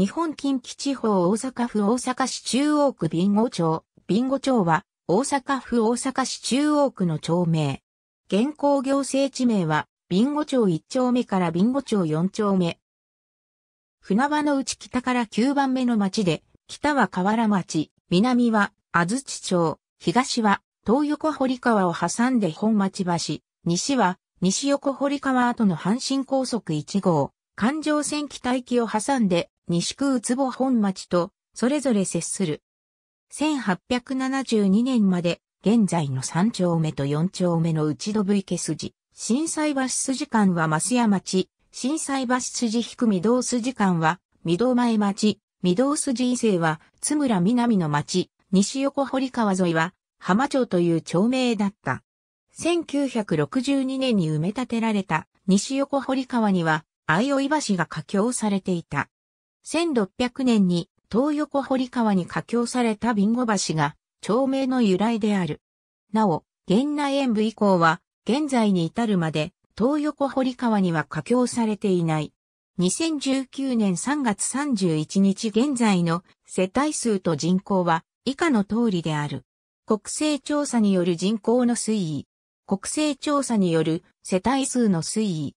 日本近畿地方大阪府大阪市中央区ビンゴ町。ビンゴ町は大阪府大阪市中央区の町名。現行行政地名はビンゴ町1丁目からビンゴ町4丁目。船場の内北から9番目の町で、北は河原町、南は安土町、東は東横堀川を挟んで本町橋、西は西横堀川跡の阪神高速1号、環状線北行きを挟んで西区宇坪本町とそれぞれ接する。1872年まで現在の3丁目と4丁目の内戸部池筋、震災橋筋間は増屋町、震災橋筋引く御堂筋間は御堂前町、御堂筋伊勢は津村南の町、西横堀川沿いは浜町という町名だった。1962年に埋め立てられた西横堀川には相生橋が架橋されていた。1600年に東横堀川に架橋されたビンゴ橋が町名の由来である。なお、源内演武以降は現在に至るまで東横堀川には架橋されていない。2019年3月31日現在の世帯数と人口は以下の通りである。国勢調査による人口の推移。国勢調査による世帯数の推移。